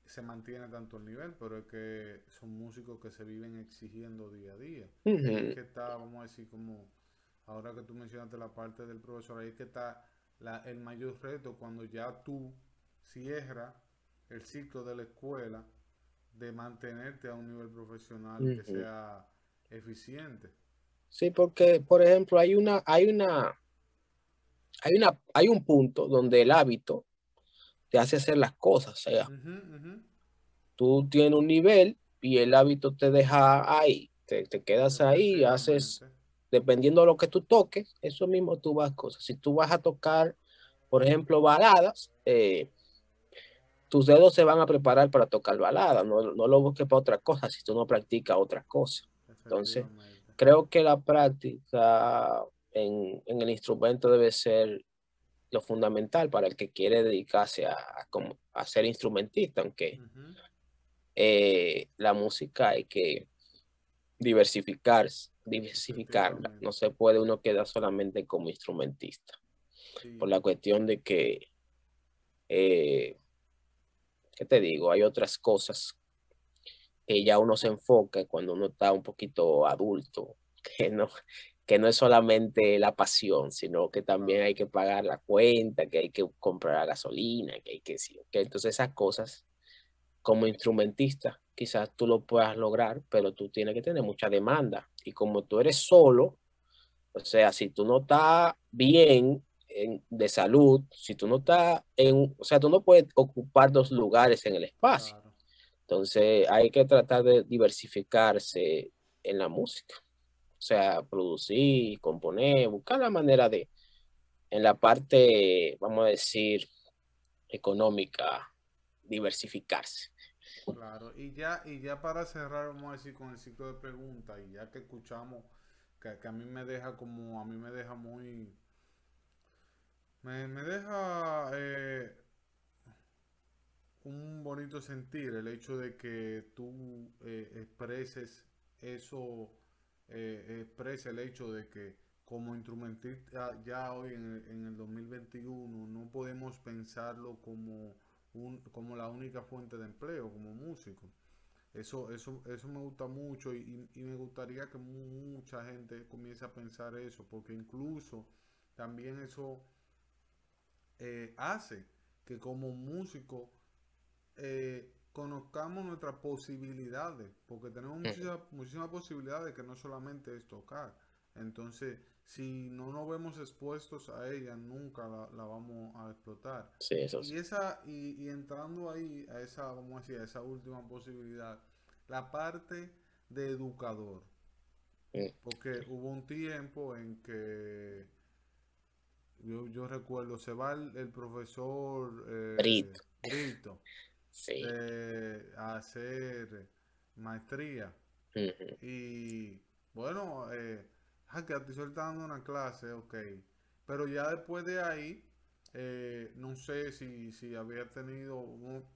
se mantiene tanto el nivel, pero es que son músicos que se viven exigiendo día a día. que está, vamos a decir, como ahora que tú mencionaste la parte del profesor, ahí es que está el mayor reto cuando ya tú cierras el ciclo de la escuela de mantenerte a un nivel profesional que sea eficiente. Sí, porque por ejemplo hay una, hay una, hay una, hay un punto donde el hábito hace hacer las cosas. O sea, tú tienes un nivel y el hábito te deja ahí, te, quedas ahí, haces, dependiendo de lo que tú toques, eso mismo tú vas cosas. Si tú vas a tocar, por ejemplo, baladas, eh, tus dedos se van a preparar para tocar baladas, no, lo busques para otra cosa si tú no practicas otra cosa. Entonces, creo que la práctica en el instrumento debe ser fundamental para el que quiere dedicarse a, a, a ser instrumentista, aunque eh, la música hay que diversificarse, diversificarla. No se puede uno quedar solamente como instrumentista. Por la cuestión de que, eh, ¿qué te digo? Hay otras cosas que ya uno se enfoca cuando uno está un poquito adulto, que no, que no es solamente la pasión, sino que también hay que pagar la cuenta, que hay que comprar gasolina, que hay que decir, Que entonces esas cosas, como instrumentista, quizás tú lo puedas lograr, pero tú tienes que tener mucha demanda. Y como tú eres solo, o sea, si tú no estás bien de salud, si tú no estás en, o sea, tú no puedes ocupar dos lugares en el espacio. Entonces hay que tratar de diversificarse en la música. O sea, producir, componer, buscar la manera de, en la parte, vamos a decir, económica, diversificarse. Claro, y ya, y ya para cerrar, vamos a decir, con el ciclo de preguntas, y ya que escuchamos, que, a mí me deja como, a mí me deja muy, me, deja eh, un bonito sentir el hecho de que tú eh, expreses eso eh, expresa el hecho de que como instrumentista ya hoy en el, 2021 no podemos pensarlo como, un, como la única fuente de empleo, como músico. Eso, eso, eso me gusta mucho y, me gustaría que mucha gente comience a pensar eso, porque incluso también eso eh, hace que como músico eh, conozcamos nuestras posibilidades, porque tenemos mm. muchísimas posibilidades que no solamente es tocar. Entonces, si no nos vemos expuestos a ella, nunca la, vamos a explotar. Y, esa, y, entrando ahí a esa, esa última posibilidad, la parte de educador. Porque hubo un tiempo en que yo, recuerdo, se va el, profesor eh, Brito sí. hacer maestría. Y bueno, eh, ah, que te está dando una clase, ok. Pero ya después de ahí, eh, no sé si, si había tenido,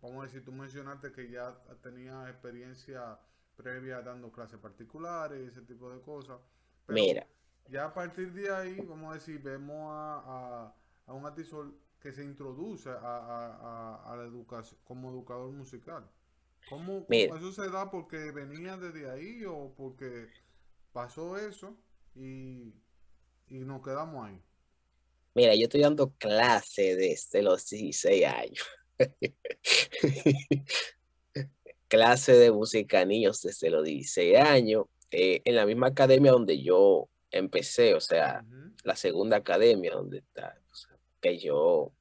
vamos a decir, tú mencionaste que ya tenía experiencia previa dando clases particulares, ese tipo de cosas. Pero Ya a partir de ahí, vamos a decir, vemos a, a, a un que se introduce a, la educación como educador musical? ¿Cómo, eso se da porque venía desde ahí o porque pasó eso y, y nos quedamos ahí? Mira, yo estoy dando clase desde los 16 años. clase de música niños desde los 16 años, eh, en la misma academia donde yo empecé, o sea, la segunda academia donde está, que yo,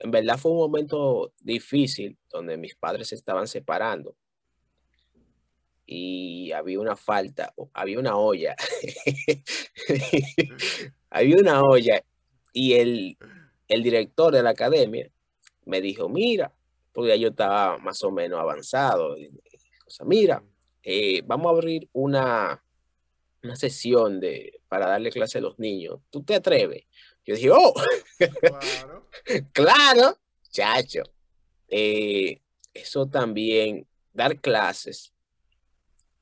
en verdad fue un momento difícil donde mis padres se estaban separando y había una falta, había una olla, había una olla y el, director de la academia me dijo, mira, porque yo estaba más o menos avanzado, o mira, eh, vamos a abrir una, una sesión de, para darle clase a los niños, ¿tú te atreves? Yo dije, oh, claro, claro chacho. Eh, eso también, dar clases,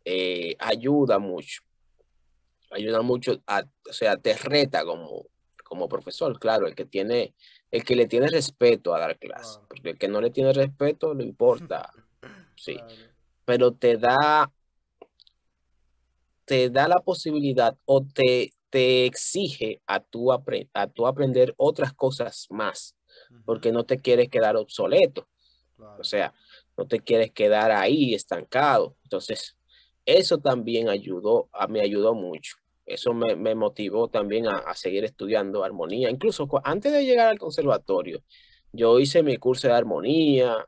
eh, ayuda mucho. Ayuda mucho, a, o sea, te reta como, como profesor, claro, el que tiene, el que le tiene respeto a dar clases, porque el que no le tiene respeto no importa, sí, pero te da, te da la posibilidad o te, exige a tú, a aprender otras cosas más, porque no te quieres quedar obsoleto. O sea, no te quieres quedar ahí estancado. Entonces, eso también ayudó, a, me ayudó mucho. Eso me, motivó también a, a, seguir estudiando armonía. Incluso antes de llegar al conservatorio, yo hice mi curso de armonía.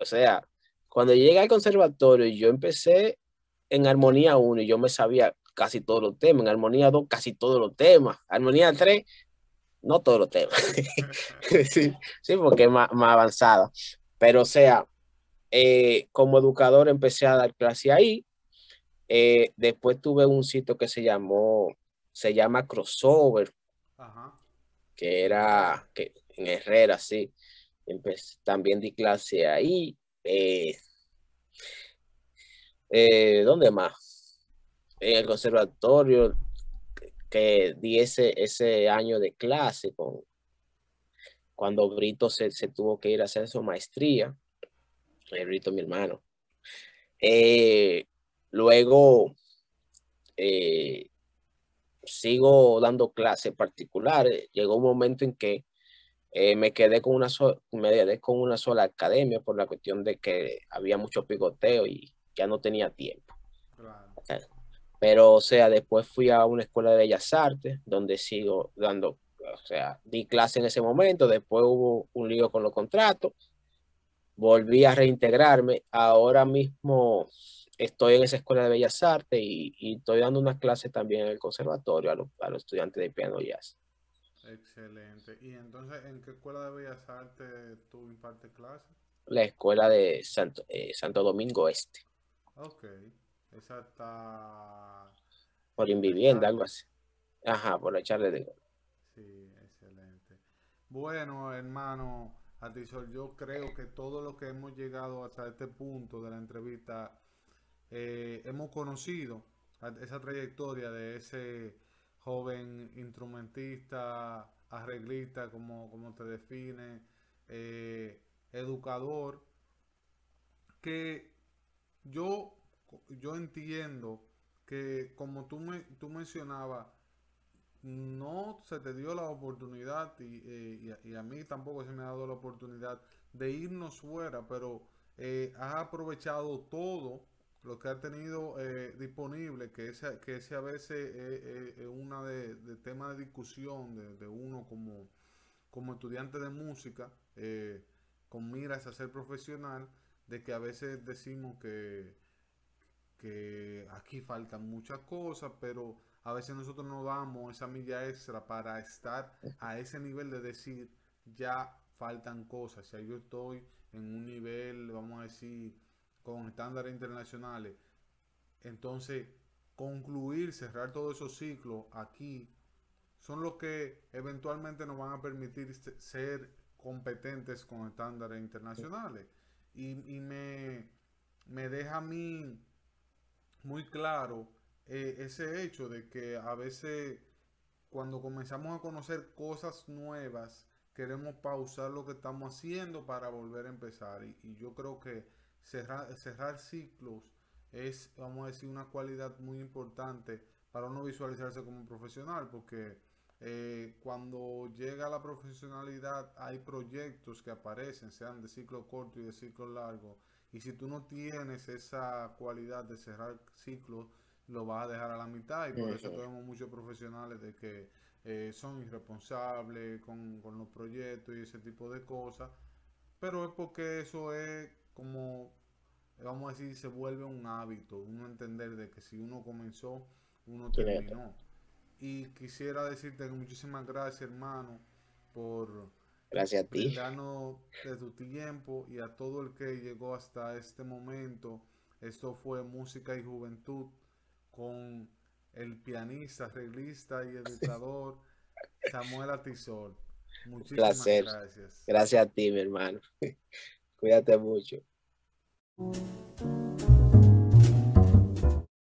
O sea, cuando llegué al conservatorio, yo empecé en armonía 1 y yo me sabía casi todos los temas, en armonía 2 casi todos los temas, armonía 3 no todos los temas, sí, porque es más, avanzada, pero o sea, eh, como educador empecé a dar clase ahí, eh, después tuve un sitio que se llamó, se llama Crossover, que era que, en Herrera, sí, también di clase ahí, eh, ¿dónde más? en el conservatorio que di ese, año de clase con, cuando Brito se, se, tuvo que ir a hacer su maestría. Eh, Brito, mi hermano. Eh, luego eh, sigo dando clases particulares. Llegó un momento en que me, quedé con una me con una sola academia por la cuestión de que había mucho picoteo y ya no tenía tiempo. Claro. Pero, o sea, después fui a una escuela de bellas artes, donde sigo dando, o sea, di clase en ese momento, después hubo un lío con los contratos, volví a reintegrarme, ahora mismo estoy en esa escuela de bellas artes y, estoy dando unas clases también en el conservatorio a, los estudiantes de piano jazz. Excelente. ¿Y entonces en qué escuela de bellas artes tú impartes clases? La escuela de Santo, eh, Santo Domingo Este. Ok. Esa está... Por Invivienda, algo así. Ajá, por echarle de Sí, excelente. Bueno, hermano Atisol, yo creo que todo lo que hemos llegado hasta este punto de la entrevista, eh, hemos conocido esa trayectoria de ese joven instrumentista, arreglista, como, como te define, eh, educador, que yo yo entiendo que como tú, tú mencionabas, no se te dio la oportunidad eh, y, a, mí tampoco se me ha dado la oportunidad de irnos fuera, pero eh, has aprovechado todo lo que has tenido eh, disponible, que ese, que ese a veces es una de, tema de discusión de, uno como, como estudiante de música, con miras a ser profesional, de que a veces decimos que que aquí faltan muchas cosas, pero a veces nosotros no damos esa milla extra para estar a ese nivel de decir, ya faltan cosas. Si yo estoy en un nivel, vamos a decir, con estándares internacionales, entonces concluir, cerrar todos esos ciclos aquí, son los que eventualmente nos van a permitir ser competentes con estándares internacionales. Y, me, me deja a mí muy claro eh, ese hecho de que a veces cuando comenzamos a conocer cosas nuevas, queremos pausar lo que estamos haciendo para volver a empezar. Y, yo creo que cerrar, cerrar ciclos es, vamos a decir, una cualidad muy importante para uno visualizarse como profesional, porque eh, cuando llega la profesionalidad hay proyectos que aparecen, sean de ciclo corto y de ciclo largo, y si tú no tienes esa cualidad de cerrar ciclos, lo vas a dejar a la mitad. Y por eso tenemos muchos profesionales de que eh, son irresponsables con, con los proyectos y ese tipo de cosas. Pero es porque eso es como, vamos a decir, se vuelve un hábito, uno entender de que si uno comenzó, uno terminó. Y quisiera decirte que muchísimas gracias, hermano, por Gracias a ti. no de tu tiempo y a todo el que llegó hasta este momento. Esto fue Música y Juventud con el pianista, arreglista y educador Samuel Atizol. Muchísimas gracias. Gracias a ti, mi hermano. Cuídate mucho.